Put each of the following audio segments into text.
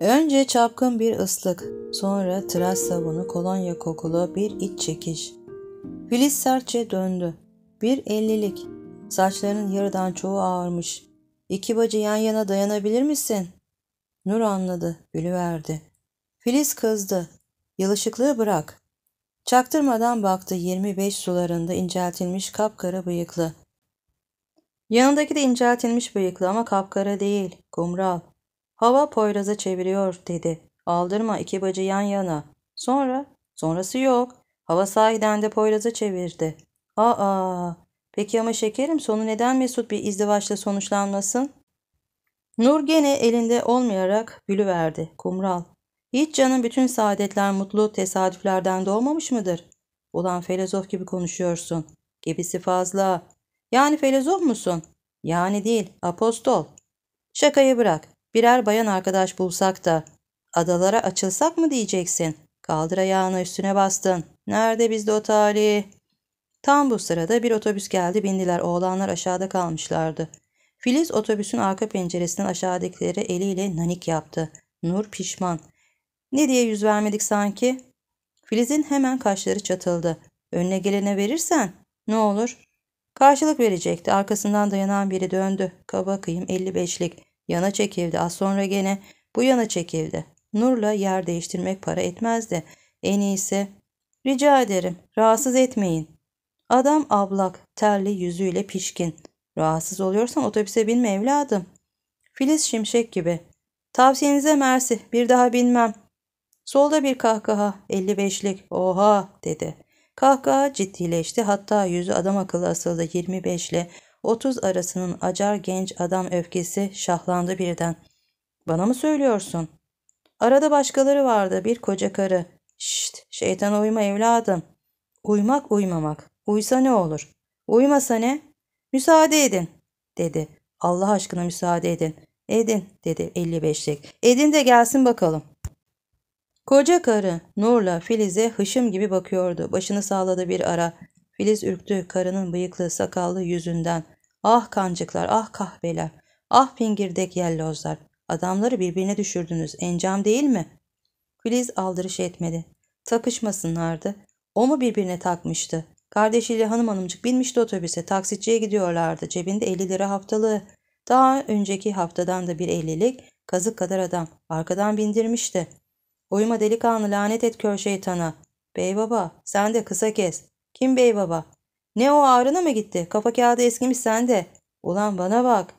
Önce çapkın bir ıslık, sonra tıraş sabunu kolonya kokulu bir iç çekiş. Filiz sertçe döndü. Bir ellilik. Saçlarının yarıdan çoğu ağarmış. İki bacı yan yana dayanabilir misin? Nur anladı, gülüverdi. Filiz kızdı. Yalışıklığı bırak. Çaktırmadan baktı 25 sularında inceltilmiş kapkara bıyıklı. Yanındaki de inceltilmiş bıyıklı ama kapkara değil, kumral. Hava Poyraz'a çeviriyor dedi. Aldırma iki bacı yan yana. Sonra? Sonrası yok. Hava sahiden de Poyraz'a çevirdi. Aa, peki ama şekerim sonu neden mesut bir izdivaçla sonuçlanmasın? Nur gene elinde olmayarak gülüverdi. Kumral. Hiç canın bütün saadetler mutlu tesadüflerden doğmamış mıdır? Ulan filozof gibi konuşuyorsun. Gibisi fazla. Yani filozof musun? Yani değil, apostol. Şakayı bırak. Birer bayan arkadaş bulsak da adalara açılsak mı diyeceksin? Kaldır ayağını üstüne bastın. Nerede bizde o talih? Tam bu sırada bir otobüs geldi bindiler. Oğlanlar aşağıda kalmışlardı. Filiz otobüsün arka penceresinden aşağıdakilere eliyle nanik yaptı. Nur pişman. Ne diye yüz vermedik sanki? Filiz'in hemen kaşları çatıldı. Önüne gelene verirsen ne olur? Karşılık verecekti. Arkasından dayanan biri döndü. Kaba kıyım 55'lik. Yana çekildi az sonra gene bu yana çekildi. Nur'la yer değiştirmek para etmezdi. En iyisi rica ederim rahatsız etmeyin. Adam ablak terli yüzüyle pişkin. Rahatsız oluyorsan otobüse binme evladım. Filiz şimşek gibi. Tavsiyenize mersi bir daha binmem. Solda bir kahkaha 55'lik oha dedi. Kahkaha ciddileşti hatta yüzü adam akıllı asıldı 25'li Otuz arasının acar genç adam öfkesi şahlandı birden. Bana mı söylüyorsun? Arada başkaları vardı bir koca karı. Şşt şeytan uyma evladım. Uymak uymamak. Uysa ne olur? Uymasa ne? Müsaade edin dedi. Allah aşkına müsaade edin. Edin dedi 55'lik. Edin de gelsin bakalım. Koca karı Nur'la Filiz'e hışım gibi bakıyordu. Başını sağladı bir ara. Filiz ürktü karının bıyıklı sakallı yüzünden. Ah kancıklar, ah kahveler, ah pingirdek yellozlar. Adamları birbirine düşürdünüz. Encam değil mi? Filiz aldırış etmedi. Takışmasınlardı. O mu birbirine takmıştı? Kardeşiyle hanım hanımcık binmişti otobüse. Taksitçiye gidiyorlardı. Cebinde 50 lira haftalığı. Daha önceki haftadan da bir ellilik kazık kadar adam. Arkadan bindirmişti. Uyuma delikanlı lanet et kör şeytana. Bey baba sen de kısa kes. Kim bey baba? Ne o ağrına mı gitti? Kafa kağıdı eskimiş sende. Ulan bana bak.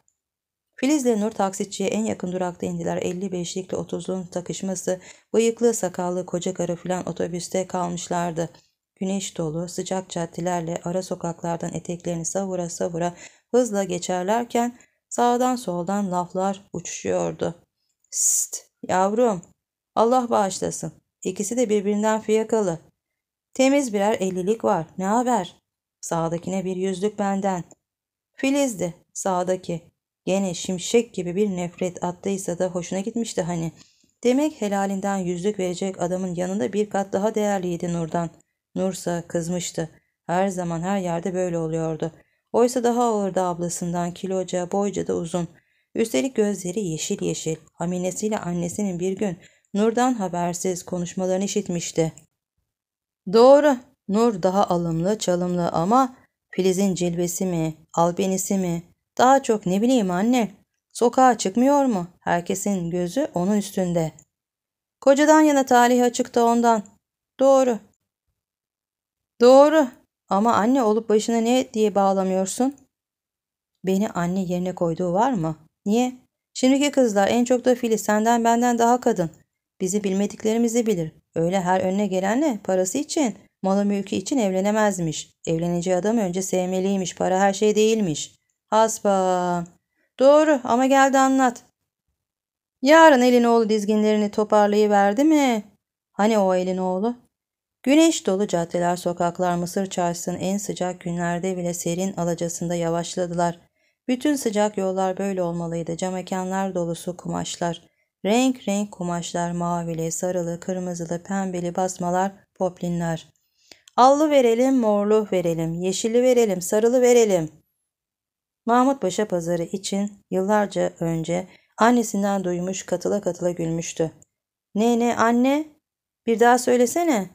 Filiz ile Nur taksitçiye en yakın durakta indiler. 55'likle 30'luğun takışması, bıyıklı sakallı koca karı filan otobüste kalmışlardı. Güneş dolu sıcak caddelerle ara sokaklardan eteklerini savura savura hızla geçerlerken sağdan soldan laflar uçuşuyordu. Sst yavrum Allah bağışlasın. İkisi de birbirinden fiyakalı. Temiz birer ellilik var. Ne haber? Sağdakine bir yüzlük benden. Filiz'di sağdaki. Gene şimşek gibi bir nefret attıysa da hoşuna gitmişti hani. Demek helalinden yüzlük verecek adamın yanında bir kat daha değerliydi Nur'dan. Nursa kızmıştı. Her zaman her yerde böyle oluyordu. Oysa daha ağırdı ablasından kiloca boyca da uzun. Üstelik gözleri yeşil yeşil. Haminesiyle annesinin bir gün Nur'dan habersiz konuşmalarını işitmişti. Doğru Nur daha alımlı çalımlı ama Filiz'in cilvesi mi, albenisi mi? Daha çok ne bileyim anne. Sokağa çıkmıyor mu? Herkesin gözü onun üstünde. Kocadan yana talih açık ondan. Doğru. Doğru. Ama anne olup başına ne diye bağlamıyorsun? Beni anne yerine koyduğu var mı? Niye? Şimdiki kızlar en çok da Filiz senden benden daha kadın. Bizi bilmediklerimizi bilir. Öyle her önüne gelenle parası için Malı mülkü için evlenemezmiş. Evleneceği adam önce sevmeliymiş. Para her şey değilmiş. Hasba. Doğru ama gel de anlat. Yarın elin oğlu dizginlerini toparlayıverdi mi? Hani o elin oğlu? Güneş dolu caddeler, sokaklar Mısır çarşısının en sıcak günlerde bile serin alacasında yavaşladılar. Bütün sıcak yollar böyle olmalıydı. Cam mekanlar dolusu kumaşlar. Renk renk kumaşlar, mavili, sarılı, kırmızılı, pembeli basmalar, poplinler. Allı verelim, morlu verelim, yeşili verelim, sarılı verelim. Mahmut Paşa pazarı için yıllarca önce annesinden duymuş katıla katıla gülmüştü. Ne ne anne? Bir daha söylesene.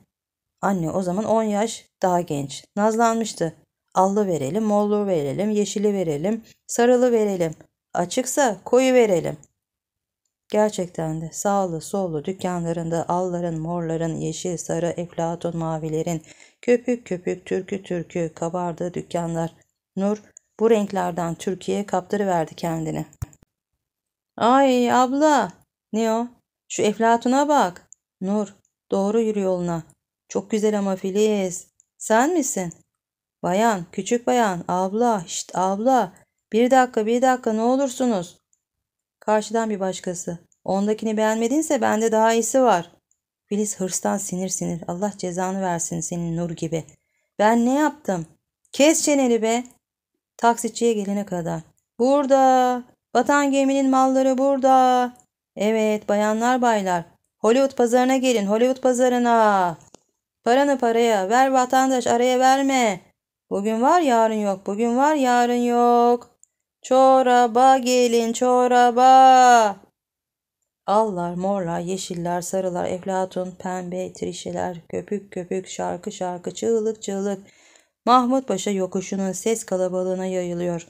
Anne o zaman 10 yaş daha genç. Nazlanmıştı. Allı verelim, mollu verelim, yeşili verelim, sarılı verelim. Açıksa koyu verelim. Gerçekten de sağlı sollu dükkanlarında alların, morların, yeşil, sarı, eflatun, mavilerin, köpük köpük, türkü türkü kabardığı dükkanlar. Nur bu renklerden Türkiye kaptırıverdi kendini. Ay abla! Ne o? Şu eflatuna bak. Nur doğru yürü yoluna. Çok güzel ama Filiz. Sen misin? Bayan, küçük bayan, abla, işte abla. Bir dakika, bir dakika ne olursunuz. Karşıdan bir başkası. Ondakini beğenmedinse bende daha iyisi var. Filiz hırstan sinir sinir. Allah cezanı versin senin nur gibi. Ben ne yaptım? Kes çeneni be. Taksitçiye gelene kadar. Burada. Vatan geminin malları burada. Evet bayanlar baylar. Hollywood pazarına gelin. Hollywood pazarına. Paranı paraya. Ver vatandaş araya verme. Bugün var yarın yok. Bugün var yarın yok. Çoraba gelin çoraba. Allar, morlar, yeşiller, sarılar, eflatun, pembe, trişeler, köpük köpük, şarkı şarkı, çığlık çığlık. Mahmut Paşa yokuşunun ses kalabalığına yayılıyor.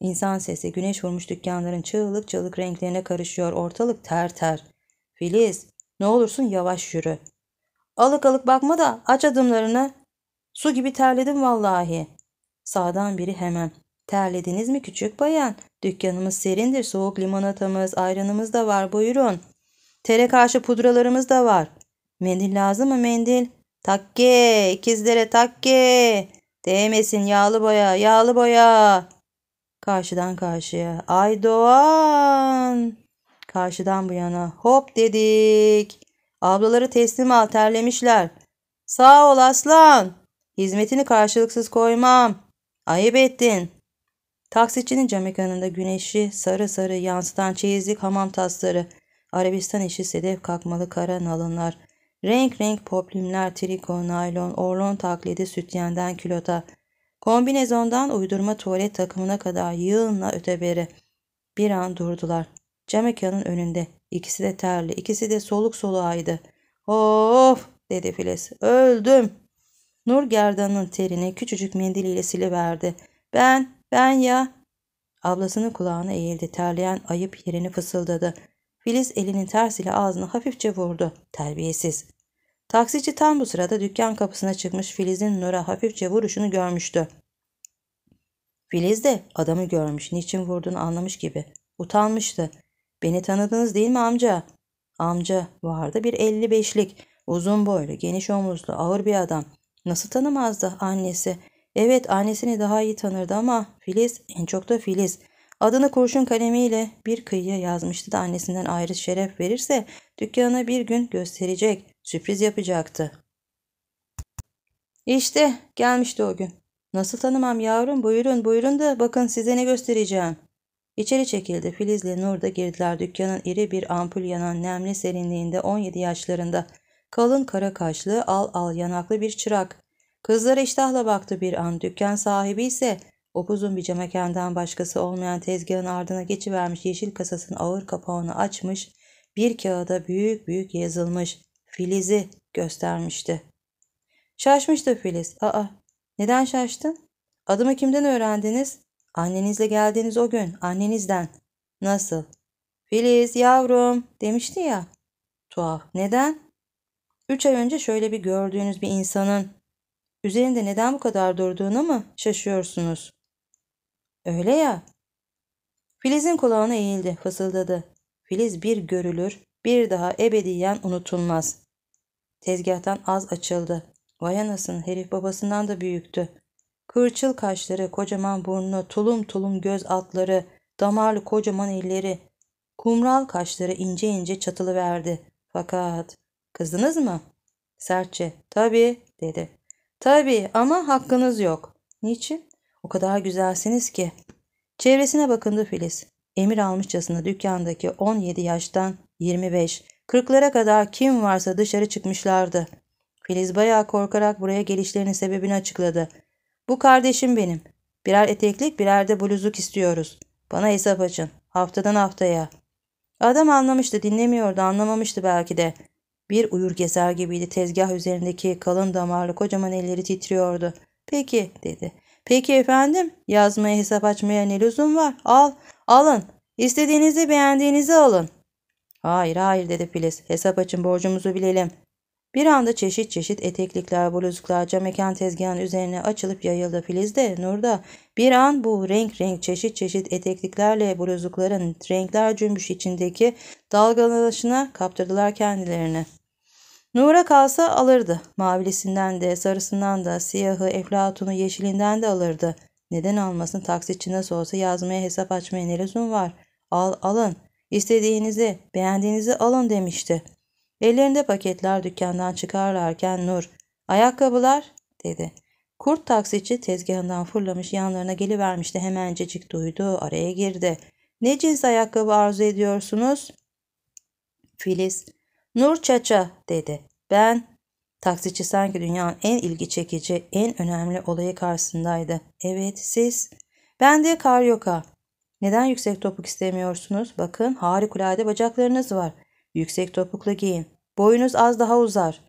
İnsan sesi güneş vurmuş dükkanların çığlık çığlık renklerine karışıyor. Ortalık ter ter. Filiz ne olursun yavaş yürü. Alık alık bakma da aç adımlarını. Su gibi terledim vallahi. Sağdan biri hemen. Terlediniz mi küçük bayan? Dükkanımız serindir. Soğuk limonatamız, ayranımız da var. Buyurun. Tere karşı pudralarımız da var. Mendil lazım mı mendil? Takke, ikizlere takke. Değmesin yağlı boya, yağlı boya. Karşıdan karşıya. Ay Doğan. Karşıdan bu yana. Hop dedik. Ablaları teslim al terlemişler. Sağ ol aslan. Hizmetini karşılıksız koymam. Ayıp ettin. Taksicinin cam ekranında güneşi sarı sarı yansıtan çeyizlik hamam tasları, Arabistan işi sedef kakmalı kara nalınlar, renk renk poplimler, triko, naylon, orlon taklidi sütyenden kilota, kombinezondan uydurma tuvalet takımına kadar yığınla öteberi. Bir an durdular. Cam önünde. İkisi de terli, ikisi de soluk soluğaydı. Of dedi Filiz. Öldüm. Nur gerdanın terini küçücük mendiliyle siliverdi. Ben ben ya. Ablasının kulağına eğildi. Terleyen ayıp yerini fısıldadı. Filiz elinin tersiyle ağzını hafifçe vurdu. Terbiyesiz. Taksici tam bu sırada dükkan kapısına çıkmış Filiz'in Nur'a hafifçe vuruşunu görmüştü. Filiz de adamı görmüş, niçin vurduğunu anlamış gibi. Utanmıştı. Beni tanıdınız değil mi amca? Amca vardı bir elli beşlik, Uzun boylu, geniş omuzlu, ağır bir adam. Nasıl tanımazdı annesi? Evet annesini daha iyi tanırdı ama Filiz en çok da Filiz. Adını kurşun kalemiyle bir kıyıya yazmıştı da annesinden ayrı şeref verirse dükkanına bir gün gösterecek, sürpriz yapacaktı. İşte gelmişti o gün. Nasıl tanımam yavrum buyurun buyurun da bakın size ne göstereceğim. İçeri çekildi. Filiz ile Nur da girdiler dükkanın iri bir ampul yanan nemli serinliğinde 17 yaşlarında. Kalın kara kaşlı al al yanaklı bir çırak. Kızlar iştahla baktı bir an. Dükkan sahibi ise Upuzun bir camekenden başkası olmayan tezgahın ardına geçivermiş yeşil kasasının ağır kapağını açmış, bir kağıda büyük büyük yazılmış Filiz'i göstermişti. Şaşmıştı Filiz. Aa, neden şaştın? Adımı kimden öğrendiniz? Annenizle geldiğiniz o gün, annenizden. Nasıl? Filiz, yavrum, demişti ya. Tuhaf. Neden? Üç ay önce şöyle bir gördüğünüz bir insanın Üzerinde neden bu kadar durduğuna mı şaşıyorsunuz? Öyle ya. Filiz'in kulağına eğildi, fısıldadı. Filiz bir görülür, bir daha ebediyen unutulmaz. Tezgahtan az açıldı. Vay anasını herif babasından da büyüktü. Kırçıl kaşları, kocaman burnu, tulum tulum göz altları, damarlı kocaman elleri, kumral kaşları ince ince çatılı verdi. Fakat kızdınız mı? Sertçe tabii dedi. Tabii ama hakkınız yok. Niçin? O kadar güzelsiniz ki. Çevresine bakındı Filiz. Emir almışçasına dükkandaki 17 yaştan 25, 40'lara kadar kim varsa dışarı çıkmışlardı. Filiz bayağı korkarak buraya gelişlerinin sebebini açıkladı. Bu kardeşim benim. Birer eteklik birer de bluzluk istiyoruz. Bana hesap açın. Haftadan haftaya. Adam anlamıştı dinlemiyordu anlamamıştı belki de. Bir uyur gezer gibiydi tezgah üzerindeki kalın damarlı kocaman elleri titriyordu. Peki dedi. Peki efendim yazmaya hesap açmaya ne lüzum var? Al alın istediğinizi beğendiğinizi alın. Hayır hayır dedi Filiz hesap açın borcumuzu bilelim. Bir anda çeşit çeşit eteklikler, bluzluklar camekan tezgahın üzerine açılıp yayıldı Filiz de Nur'da. Bir an bu renk renk çeşit çeşit etekliklerle bluzlukların renkler cümbüş içindeki dalgalanışına kaptırdılar kendilerini. Nura kalsa alırdı. Mavilisinden de, sarısından da, siyahı, eflatunu, yeşilinden de alırdı. Neden almasın taksitçi nasıl olsa yazmaya hesap açmaya ne lüzum var? Al alın. İstediğinizi, beğendiğinizi alın demişti. Ellerinde paketler dükkandan çıkarlarken Nur, ayakkabılar dedi. Kurt taksici tezgahından fırlamış yanlarına gelivermişti hemencecik duydu araya girdi. Ne cins ayakkabı arzu ediyorsunuz? Filiz Nur Çaça dedi. Ben Taksici sanki dünyanın en ilgi çekici, en önemli olayı karşısındaydı. Evet, siz. Ben de karyoka. Neden yüksek topuk istemiyorsunuz? Bakın harikulade bacaklarınız var. Yüksek topuklu giyin. Boyunuz az daha uzar.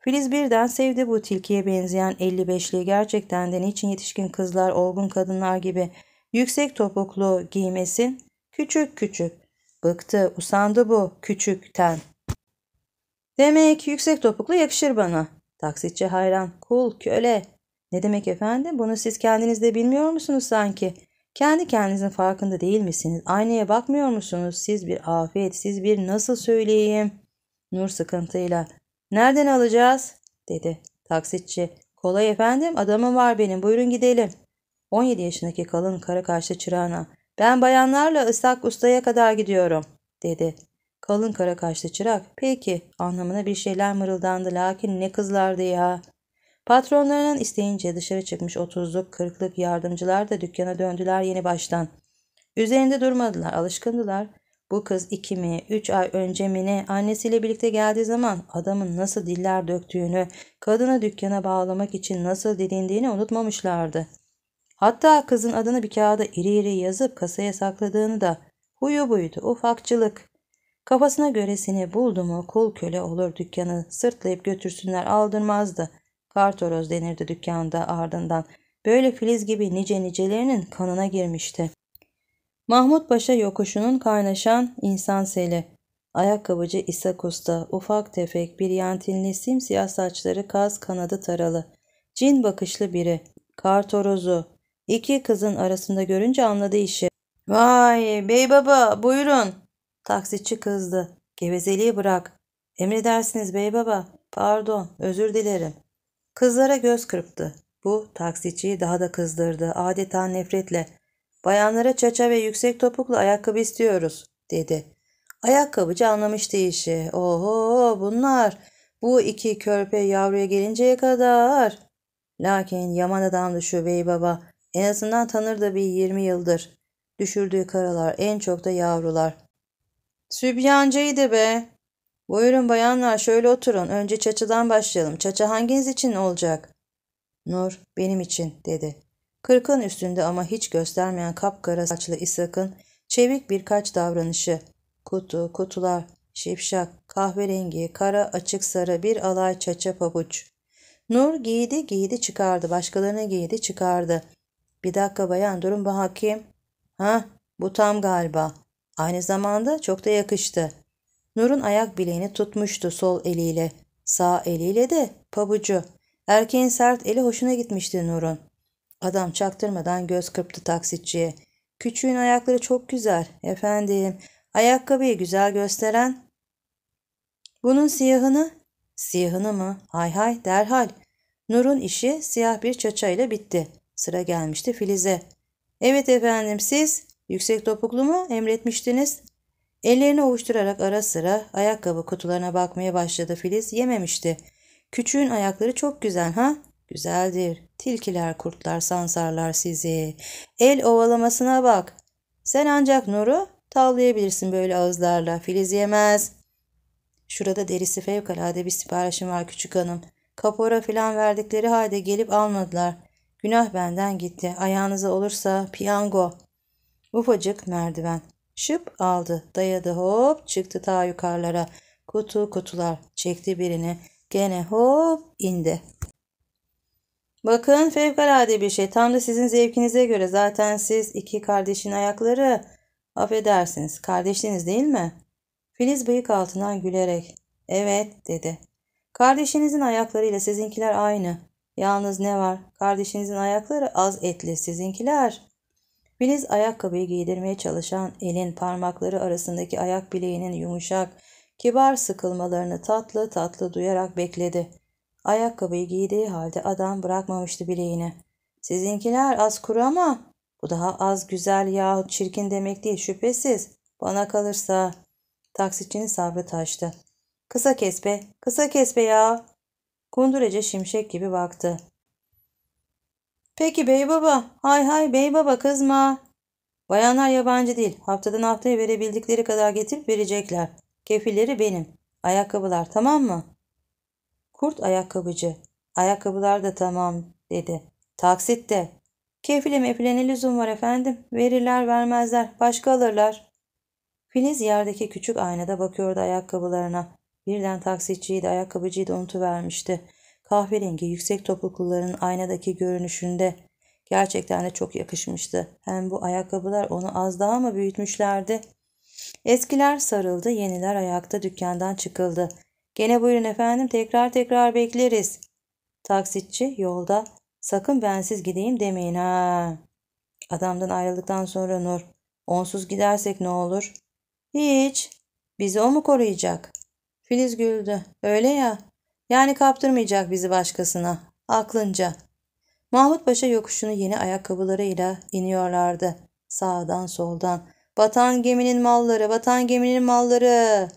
Filiz birden sevdi bu tilkiye benzeyen 55'liği gerçekten de niçin yetişkin kızlar, olgun kadınlar gibi yüksek topuklu giymesin? Küçük küçük. Bıktı, usandı bu küçükten. Demek yüksek topuklu yakışır bana. Taksitçi hayran. Kul, köle. Ne demek efendim? Bunu siz kendiniz de bilmiyor musunuz sanki? Kendi kendinizin farkında değil misiniz? Aynaya bakmıyor musunuz? Siz bir afiyet, siz bir nasıl söyleyeyim? Nur sıkıntıyla. Nereden alacağız? dedi. Taksitçi. Kolay efendim adamım var benim buyurun gidelim. 17 yaşındaki kalın kara kaşlı çırağına. Ben bayanlarla ıslak ustaya kadar gidiyorum dedi. Kalın kara kaşlı çırak. Peki anlamına bir şeyler mırıldandı lakin ne kızlardı ya. Patronlarının isteyince dışarı çıkmış otuzluk kırklık yardımcılar da dükkana döndüler yeni baştan. Üzerinde durmadılar alışkındılar. Bu kız iki mi, üç ay önce mi ne annesiyle birlikte geldiği zaman adamın nasıl diller döktüğünü, kadını dükkana bağlamak için nasıl dilindiğini unutmamışlardı. Hatta kızın adını bir kağıda iri iri yazıp kasaya sakladığını da huyu buydu ufakçılık. Kafasına göresini buldu mu kul köle olur dükkanı sırtlayıp götürsünler aldırmazdı. Kartoroz denirdi dükkanda ardından. Böyle filiz gibi nice nicelerinin kanına girmişti. Mahmut Paşa yokuşunun kaynaşan insan seli. Ayakkabıcı İsa Usta, ufak tefek bir yantinli simsiyah saçları kaz kanadı taralı. Cin bakışlı biri. Kartorozu. İki kızın arasında görünce anladı işi. Vay bey baba buyurun Taksici kızdı. Gevezeliği bırak. Emredersiniz bey baba. Pardon, özür dilerim. Kızlara göz kırptı. Bu taksiçiyi daha da kızdırdı. Adeta nefretle. Bayanlara çaça ve yüksek topuklu ayakkabı istiyoruz, dedi. Ayakkabıcı anlamıştı işi. Oho bunlar. Bu iki körpe yavruya gelinceye kadar. Lakin yaman adamdı şu bey baba. En azından tanır da bir 20 yıldır. Düşürdüğü karalar en çok da yavrular. Sübyancıyı da be. Buyurun bayanlar şöyle oturun. Önce çaçadan başlayalım. Çaça hanginiz için olacak? Nur benim için dedi. Kırkın üstünde ama hiç göstermeyen kapkara saçlı İshak'ın çevik birkaç davranışı. Kutu, kutular, şipşak, kahverengi, kara, açık sarı bir alay çaça pabuç. Nur giydi giydi çıkardı. Başkalarını giydi çıkardı. Bir dakika bayan durun bu hakim. Ha bu tam galiba. Aynı zamanda çok da yakıştı. Nur'un ayak bileğini tutmuştu sol eliyle. Sağ eliyle de pabucu. Erkeğin sert eli hoşuna gitmişti Nur'un. Adam çaktırmadan göz kırptı taksitçiye. Küçüğün ayakları çok güzel. Efendim, ayakkabıyı güzel gösteren. Bunun siyahını? Siyahını mı? Hay hay derhal. Nur'un işi siyah bir çaçayla bitti. Sıra gelmişti Filiz'e. Evet efendim siz? Yüksek topuklu mu emretmiştiniz? Ellerini ovuşturarak ara sıra ayakkabı kutularına bakmaya başladı Filiz. Yememişti. Küçüğün ayakları çok güzel ha? Güzeldir. Tilkiler, kurtlar, sansarlar sizi. El ovalamasına bak. Sen ancak Nur'u tavlayabilirsin böyle ağızlarla. Filiz yemez. Şurada derisi fevkalade bir siparişim var küçük hanım. Kapora filan verdikleri halde gelip almadılar. Günah benden gitti. Ayağınıza olursa piyango. Ufacık merdiven. Şıp aldı, dayadı hop çıktı ta yukarılara. Kutu kutular çekti birini. Gene hop indi. Bakın fevkalade bir şey. Tam da sizin zevkinize göre. Zaten siz iki kardeşin ayakları. Affedersiniz. Kardeşiniz değil mi? Filiz bıyık altından gülerek. Evet dedi. Kardeşinizin ayaklarıyla sizinkiler aynı. Yalnız ne var? Kardeşinizin ayakları az etli. Sizinkiler Filiz ayakkabıyı giydirmeye çalışan elin parmakları arasındaki ayak bileğinin yumuşak, kibar sıkılmalarını tatlı tatlı duyarak bekledi. Ayakkabıyı giydiği halde adam bırakmamıştı bileğini. Sizinkiler az kuru ama bu daha az güzel yahut çirkin demek değil şüphesiz. Bana kalırsa taksitçinin sabrı taştı. Kısa kesbe, kısa kesbe ya. Kundurece şimşek gibi baktı. Peki bey baba. Hay hay bey baba kızma. Bayanlar yabancı değil. Haftadan haftaya verebildikleri kadar getirip verecekler. Kefilleri benim. Ayakkabılar tamam mı? Kurt ayakkabıcı. Ayakkabılar da tamam dedi. Taksit de. Kefile mefile ne lüzum var efendim? Verirler vermezler. Başka alırlar. Filiz yerdeki küçük aynada bakıyordu ayakkabılarına. Birden taksitçiyi de ayakkabıcıyı da unutuvermişti. Kahverengi yüksek topuklularının aynadaki görünüşünde gerçekten de çok yakışmıştı. Hem bu ayakkabılar onu az daha mı büyütmüşlerdi? Eskiler sarıldı, yeniler ayakta dükkandan çıkıldı. Gene buyurun efendim tekrar tekrar bekleriz. Taksitçi yolda sakın bensiz gideyim demeyin ha. Adamdan ayrıldıktan sonra Nur onsuz gidersek ne olur? Hiç. Bizi o mu koruyacak? Filiz güldü. Öyle ya yani kaptırmayacak bizi başkasına, aklınca. Mahmut Paşa yokuşunu yeni ayakkabılarıyla iniyorlardı. Sağdan soldan. Batan geminin malları, batan geminin malları.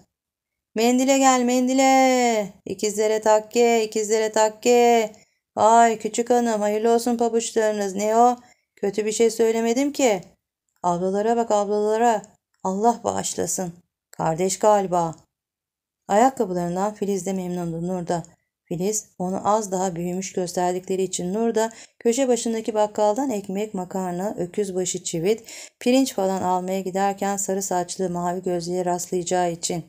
Mendile gel mendile. İkizlere takke, ikizlere takke. Ay küçük hanım hayırlı olsun pabuçlarınız. Ne o? Kötü bir şey söylemedim ki. Ablalara bak ablalara. Allah bağışlasın. Kardeş galiba. Ayakkabılarından Filiz de memnundu Nurda. Filiz onu az daha büyümüş gösterdikleri için Nur da köşe başındaki bakkaldan ekmek, makarna, öküz başı çivit, pirinç falan almaya giderken sarı saçlı mavi gözlüye rastlayacağı için.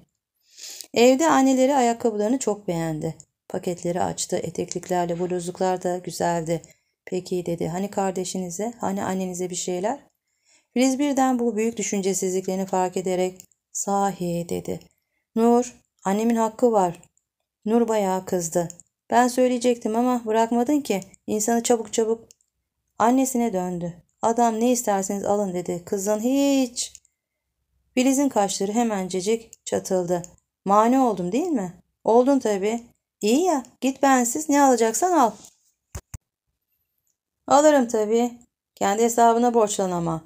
Evde anneleri ayakkabılarını çok beğendi. Paketleri açtı, etekliklerle bluzluklar da güzeldi. Peki dedi, hani kardeşinize, hani annenize bir şeyler? Filiz birden bu büyük düşüncesizliklerini fark ederek, sahi dedi. Nur, Annemin hakkı var. Nur bayağı kızdı. Ben söyleyecektim ama bırakmadın ki. İnsanı çabuk çabuk. Annesine döndü. Adam ne isterseniz alın dedi. Kızın hiç. Filiz'in kaşları hemencecik çatıldı. Mani oldum değil mi? Oldun tabii. İyi ya git bensiz ne alacaksan al. Alırım tabii. Kendi hesabına borçlan ama.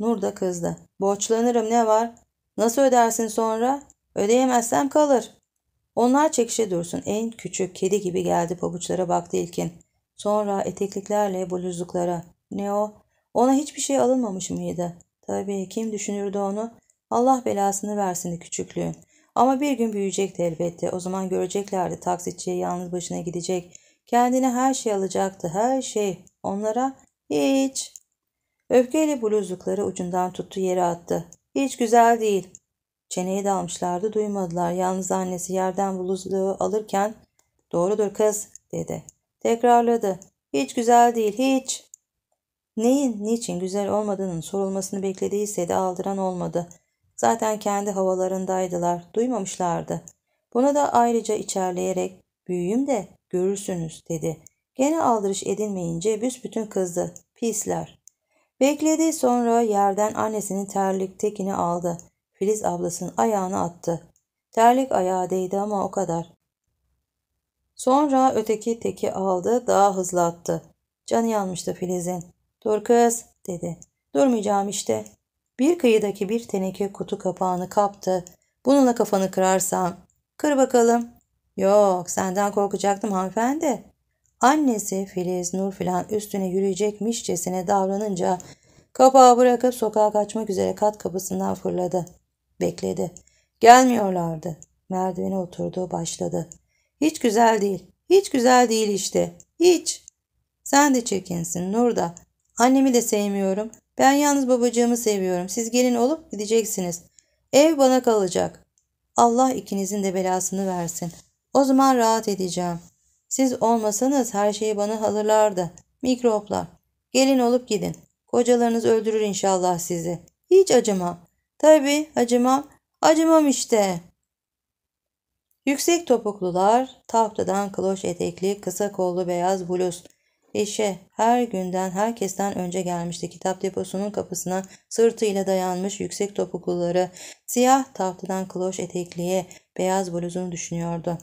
Nur da kızdı. Borçlanırım ne var? Nasıl ödersin sonra? Ödeyemezsem kalır. Onlar çekişe dursun. En küçük kedi gibi geldi pabuçlara baktı ilkin, Sonra etekliklerle bluzluklara. Ne o? Ona hiçbir şey alınmamış mıydı? Tabii kim düşünürdü onu? Allah belasını versin küçüklüğün. Ama bir gün büyüyecekti elbette. O zaman göreceklerdi taksitçiye yalnız başına gidecek. Kendine her şey alacaktı. Her şey. Onlara hiç. Öfkeyle bluzlukları ucundan tuttu yere attı. Hiç güzel değil. Çeneyi dalmışlardı duymadılar. Yalnız annesi yerden buluzluğu alırken doğrudur kız dedi. Tekrarladı. Hiç güzel değil hiç. Neyin niçin güzel olmadığının sorulmasını beklediyse de aldıran olmadı. Zaten kendi havalarındaydılar. Duymamışlardı. Buna da ayrıca içerleyerek büyüyüm de görürsünüz dedi. Gene aldırış edilmeyince büsbütün kızdı. Pisler. Bekledi sonra yerden annesinin terlik tekini aldı. Filiz ablasının ayağını attı. Terlik ayağa değdi ama o kadar. Sonra öteki teki aldı, daha hızlı attı. Canı yanmıştı Filiz'in. Dur kız dedi. Durmayacağım işte. Bir kıyıdaki bir teneke kutu kapağını kaptı. Bununla kafanı kırarsam. Kır bakalım. Yok senden korkacaktım hanımefendi. Annesi Filiz Nur filan üstüne yürüyecekmişçesine davranınca kapağı bırakıp sokağa kaçmak üzere kat kapısından fırladı. Bekledi. Gelmiyorlardı. Merdivene oturdu, başladı. Hiç güzel değil. Hiç güzel değil işte. Hiç. Sen de çekinsin, Nurda. Annemi de sevmiyorum. Ben yalnız babacığımı seviyorum. Siz gelin olup gideceksiniz. Ev bana kalacak. Allah ikinizin de belasını versin. O zaman rahat edeceğim. Siz olmasanız her şeyi bana alırlardı. Mikroplar. Gelin olup gidin. Kocalarınız öldürür inşallah sizi. Hiç acıma. Tabi acımam. Acımam işte. Yüksek topuklular, taftadan kloş etekli, kısa kollu beyaz bluz. İşe her günden herkesten önce gelmişti. Kitap deposunun kapısına sırtıyla dayanmış yüksek topukluları, siyah taftadan kloş etekliye beyaz bluzunu düşünüyordu.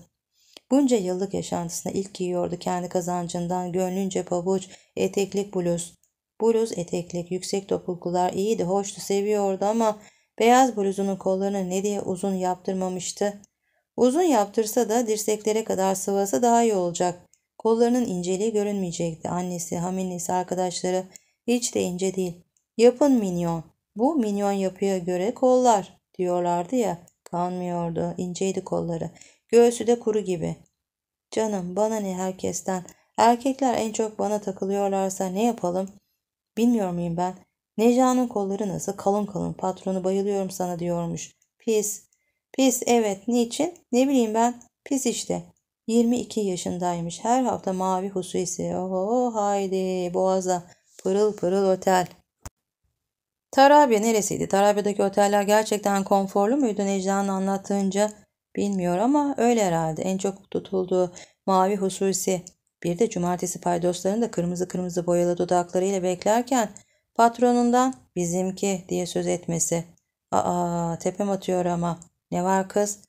Bunca yıllık yaşantısına ilk giyiyordu kendi kazancından gönlünce pabuç, eteklik bluz. Bluz eteklik, yüksek topuklular iyiydi, hoştu, seviyordu ama Beyaz bluzunun kollarını ne diye uzun yaptırmamıştı. Uzun yaptırsa da dirseklere kadar sıvası daha iyi olacak. Kollarının inceliği görünmeyecekti. Annesi, hamilesi, arkadaşları hiç de ince değil. Yapın minyon. Bu minyon yapıya göre kollar diyorlardı ya. Kanmıyordu. İnceydi kolları. Göğsü de kuru gibi. Canım bana ne herkesten. Erkekler en çok bana takılıyorlarsa ne yapalım? Bilmiyor muyum ben? Necanın kolları nasıl kalın kalın patronu bayılıyorum sana diyormuş. Pis. Pis evet niçin? Ne bileyim ben. Pis işte. 22 yaşındaymış. Her hafta mavi hususi. Oho haydi boğaza. Pırıl pırıl otel. Tarabya neresiydi? Tarabya'daki oteller gerçekten konforlu muydu Necla'nın anlattığınca? Bilmiyor ama öyle herhalde. En çok tutulduğu mavi hususi. Bir de cumartesi paydoslarını da kırmızı kırmızı boyalı dudaklarıyla beklerken Patronundan bizimki diye söz etmesi. Aa tepem atıyor ama. Ne var kız?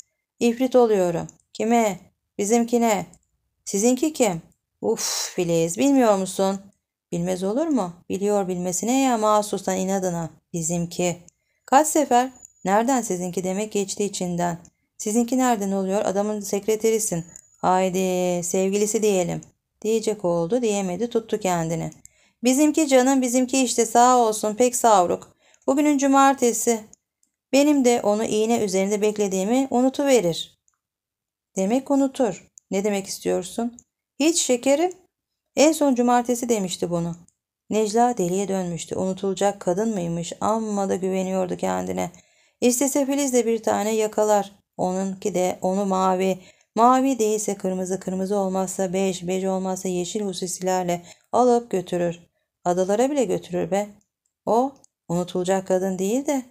İfrit oluyorum. Kime? Bizimkine. Sizinki kim? Uf Filiz bilmiyor musun? Bilmez olur mu? Biliyor bilmesine ya mahsustan inadına. Bizimki. Kaç sefer? Nereden sizinki demek geçti içinden. Sizinki nereden oluyor? Adamın sekreterisin. Haydi sevgilisi diyelim. Diyecek oldu diyemedi tuttu kendini. Bizimki canım bizimki işte sağ olsun pek savruk. Bugünün cumartesi. Benim de onu iğne üzerinde beklediğimi unutuverir. Demek unutur. Ne demek istiyorsun? Hiç şekerim. En son cumartesi demişti bunu. Necla deliye dönmüştü. Unutulacak kadın mıymış? Amma da güveniyordu kendine. İstese Filiz de bir tane yakalar. Onunki de onu mavi. Mavi değilse kırmızı, kırmızı olmazsa bej, bej olmazsa yeşil hususilerle alıp götürür. Adalara bile götürür be. O unutulacak kadın değil de.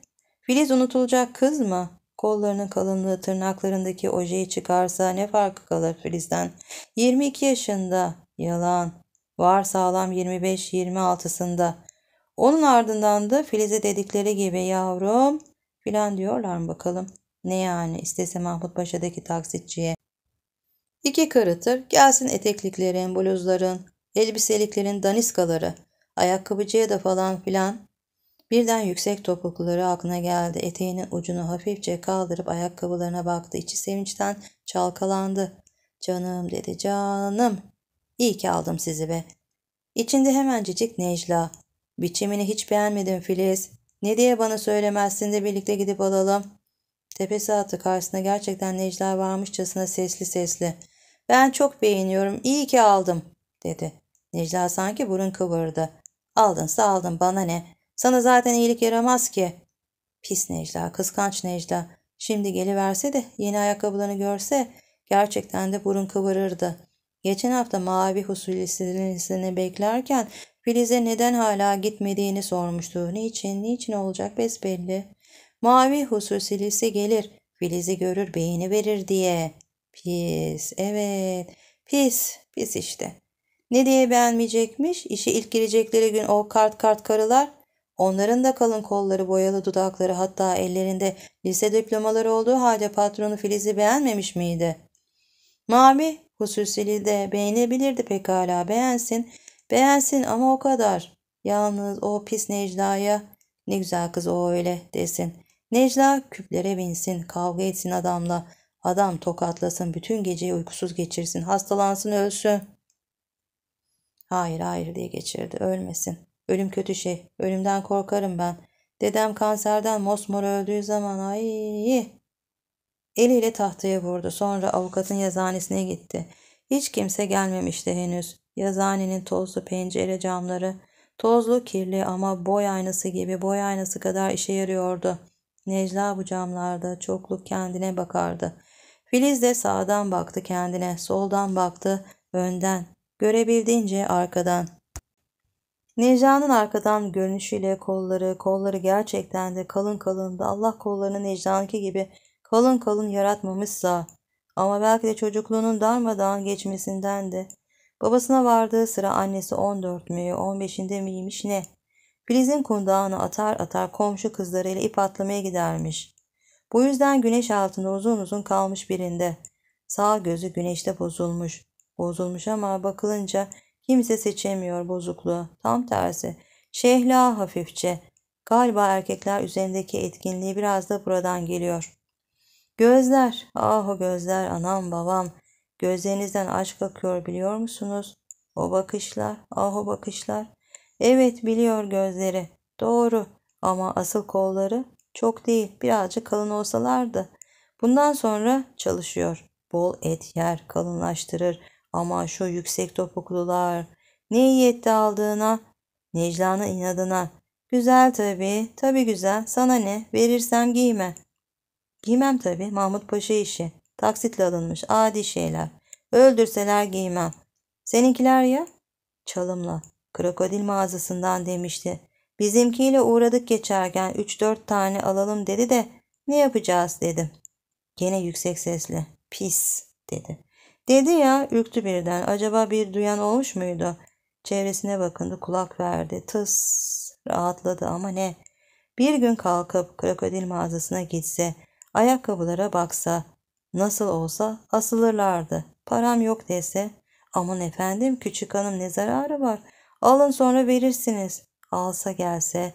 Filiz unutulacak kız mı? Kollarının kalınlığı tırnaklarındaki ojeyi çıkarsa ne farkı kalır Filiz'den? 22 yaşında. Yalan. Var sağlam 25-26'sında. Onun ardından da Filiz'e dedikleri gibi yavrum filan diyorlar mı bakalım. Ne yani istese Mahmut Paşa'daki taksitçiye. İki karıtır gelsin etekliklerin, bluzların, elbiseliklerin daniskaları ayakkabıcıya da falan filan. Birden yüksek topukluları aklına geldi. Eteğinin ucunu hafifçe kaldırıp ayakkabılarına baktı. İçi sevinçten çalkalandı. Canım dedi canım. İyi ki aldım sizi be. İçinde hemencecik Necla. Biçimini hiç beğenmedim Filiz. Ne diye bana söylemezsin de birlikte gidip alalım. Tepesi attı karşısına gerçekten Necla varmışçasına sesli sesli. Ben çok beğeniyorum İyi ki aldım dedi. Necla sanki burun kıvırdı. Aldınsa aldın bana ne? Sana zaten iyilik yaramaz ki. Pis Necla, kıskanç Necla. Şimdi geliverse de yeni ayakkabılarını görse gerçekten de burun kıvırırdı. Geçen hafta mavi husulisini beklerken Filiz'e neden hala gitmediğini sormuştu. Niçin, niçin olacak besbelli. Mavi hususilisi gelir, Filiz'i görür, beyni verir diye. Pis, evet, pis, pis işte. Ne diye beğenmeyecekmiş? İşe ilk girecekleri gün o kart kart karılar. Onların da kalın kolları, boyalı dudakları hatta ellerinde lise diplomaları olduğu halde patronu Filiz'i beğenmemiş miydi? Mavi hususili de beğenebilirdi pekala beğensin. Beğensin ama o kadar. Yalnız o pis Necla'ya ne güzel kız o öyle desin. Necla küplere binsin, kavga etsin adamla. Adam tokatlasın, bütün geceyi uykusuz geçirsin, hastalansın, ölsün.'' Hayır hayır diye geçirdi. Ölmesin. Ölüm kötü şey. Ölümden korkarım ben. Dedem kanserden mosmor öldüğü zaman ay Eliyle tahtaya vurdu. Sonra avukatın yazanesine gitti. Hiç kimse gelmemişti henüz. Yazanenin tozlu pencere camları. Tozlu kirli ama boy aynası gibi boy aynası kadar işe yarıyordu. Necla bu camlarda çoklu kendine bakardı. Filiz de sağdan baktı kendine, soldan baktı, önden. Görebildiğince arkadan. Necla'nın arkadan görünüşüyle kolları, kolları gerçekten de kalın kalındı. Allah kollarını Necla'nınki gibi kalın kalın yaratmamışsa ama belki de çocukluğunun darmadağın geçmesinden de. Babasına vardığı sıra annesi 14 mü, 15'inde miymiş ne? Filiz'in kundağını atar atar komşu kızlarıyla ip atlamaya gidermiş. Bu yüzden güneş altında uzun uzun kalmış birinde. Sağ gözü güneşte bozulmuş bozulmuş ama bakılınca kimse seçemiyor bozukluğu. Tam tersi. Şehla hafifçe. Galiba erkekler üzerindeki etkinliği biraz da buradan geliyor. Gözler, ah o gözler anam babam. Gözlerinizden aşk akıyor biliyor musunuz? O bakışlar, ah o bakışlar. Evet biliyor gözleri. Doğru ama asıl kolları çok değil birazcık kalın olsalardı. Bundan sonra çalışıyor. Bol et yer, kalınlaştırır, ama şu yüksek topuklular ne iyi aldığına, Necla'nın inadına. Güzel tabi, tabi güzel. Sana ne? Verirsem giyme. Giymem tabi, Mahmut Paşa işi. Taksitle alınmış. Adi şeyler. Öldürseler giymem. Seninkiler ya? Çalımla. Krokodil mağazasından demişti. Bizimkiyle uğradık geçerken 3-4 tane alalım dedi de ne yapacağız dedim. Gene yüksek sesle. Pis dedi. Dedi ya ürktü birden. Acaba bir duyan olmuş muydu? Çevresine bakındı kulak verdi. Tıs rahatladı ama ne? Bir gün kalkıp krokodil mağazasına gitse, ayakkabılara baksa, nasıl olsa asılırlardı. Param yok dese, aman efendim küçük hanım ne zararı var? Alın sonra verirsiniz. Alsa gelse.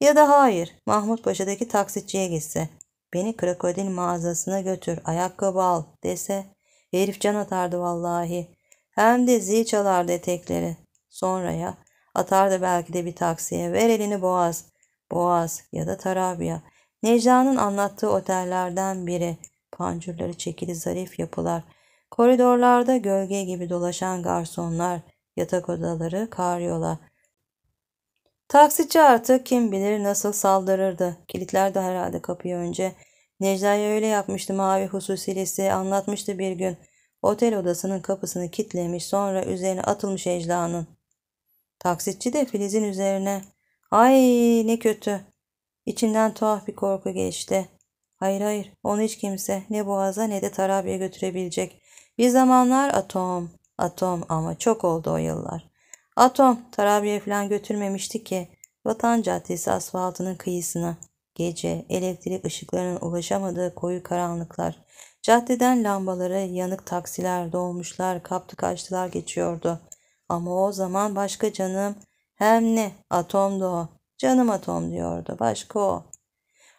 Ya da hayır Mahmut Paşa'daki taksitçiye gitse. Beni krokodil mağazasına götür ayakkabı al dese. Herif can atardı vallahi. Hem de zil çalardı etekleri. Sonraya atardı belki de bir taksiye. Ver elini Boğaz. Boğaz ya da Tarabya. Necla'nın anlattığı otellerden biri. Pancurları çekili zarif yapılar. Koridorlarda gölge gibi dolaşan garsonlar. Yatak odaları karyola. Taksici artık kim bilir nasıl saldırırdı. Kilitlerdi herhalde kapıyı önce. Necla'ya öyle yapmıştı mavi hususilesi anlatmıştı bir gün. Otel odasının kapısını kitlemiş sonra üzerine atılmış Ecla'nın. Taksitçi de Filiz'in üzerine. Ay ne kötü. İçinden tuhaf bir korku geçti. Hayır hayır onu hiç kimse ne boğaza ne de Tarabya'ya götürebilecek. Bir zamanlar atom, atom ama çok oldu o yıllar. Atom Tarabya'ya falan götürmemişti ki. Vatan Caddesi asfaltının kıyısına gece, elektrik ışıklarının ulaşamadığı koyu karanlıklar, caddeden lambalara yanık taksiler, dolmuşlar, kaptı kaçtılar geçiyordu. Ama o zaman başka canım hem ne atomdu o. Canım atom diyordu. Başka o.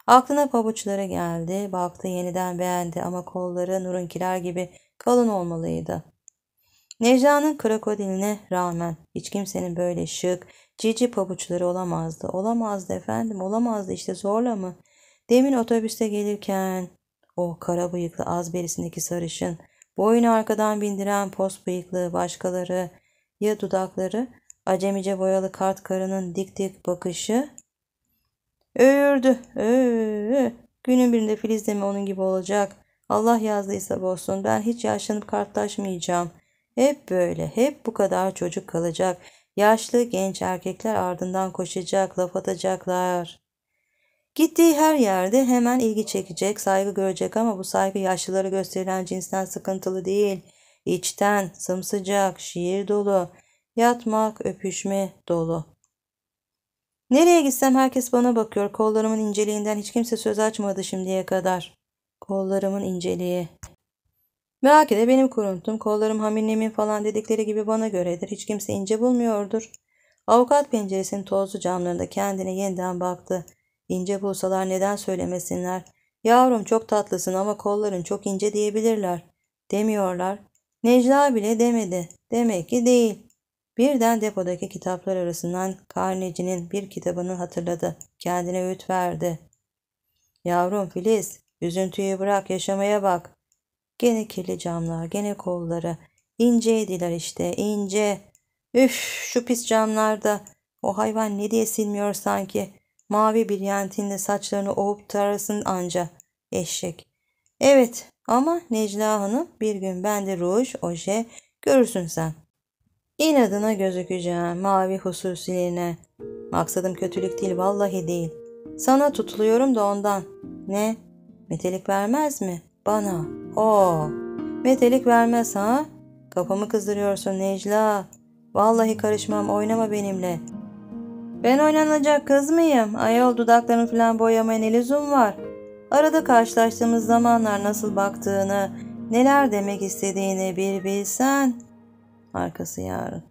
Aklına pabuçları geldi. Baktı yeniden beğendi ama kolları Nur'unkiler gibi kalın olmalıydı. Necla'nın krokodiline rağmen hiç kimsenin böyle şık, cici pabuçları olamazdı. Olamazdı efendim, olamazdı işte zorla mı? Demin otobüste gelirken o kara bıyıklı az berisindeki sarışın, boynu arkadan bindiren pos bıyıklı başkaları ya dudakları, acemice boyalı kart karının dik dik bakışı öğürdü. Günün birinde Filiz de mi onun gibi olacak? Allah yazdıysa bozsun. Ben hiç yaşlanıp kartlaşmayacağım.'' Hep böyle, hep bu kadar çocuk kalacak. Yaşlı genç erkekler ardından koşacak, laf atacaklar. Gittiği her yerde hemen ilgi çekecek, saygı görecek ama bu saygı yaşlılara gösterilen cinsten sıkıntılı değil. İçten, sımsıcak, şiir dolu, yatmak, öpüşme dolu. Nereye gitsem herkes bana bakıyor. Kollarımın inceliğinden hiç kimse söz açmadı şimdiye kadar. Kollarımın inceliği. Belki de benim kuruntum, kollarım hamilemin falan dedikleri gibi bana göredir. Hiç kimse ince bulmuyordur. Avukat penceresinin tozlu camlarında kendine yeniden baktı. İnce bulsalar neden söylemesinler? Yavrum çok tatlısın ama kolların çok ince diyebilirler. Demiyorlar. Necla bile demedi. Demek ki değil. Birden depodaki kitaplar arasından karnecinin bir kitabını hatırladı. Kendine öğüt verdi. Yavrum Filiz, üzüntüyü bırak yaşamaya bak. Gene kirli camlar, gene kolları. İnceydiler işte, ince. Üf, şu pis camlarda. O hayvan ne diye silmiyor sanki. Mavi bir yantinle saçlarını ovup tarasın anca. Eşek. Evet ama Necla Hanım bir gün ben de ruj, oje görürsün sen. İnadına gözükeceğim mavi hususilerine. Maksadım kötülük değil vallahi değil. Sana tutuluyorum da ondan. Ne? Metelik vermez mi? Bana. O. Metelik vermez ha? Kafamı kızdırıyorsun Necla. Vallahi karışmam oynama benimle. Ben oynanacak kız mıyım? Ayol dudaklarını falan boyamaya ne lüzum var? Arada karşılaştığımız zamanlar nasıl baktığını, neler demek istediğini bir bilsen. Arkası yarın.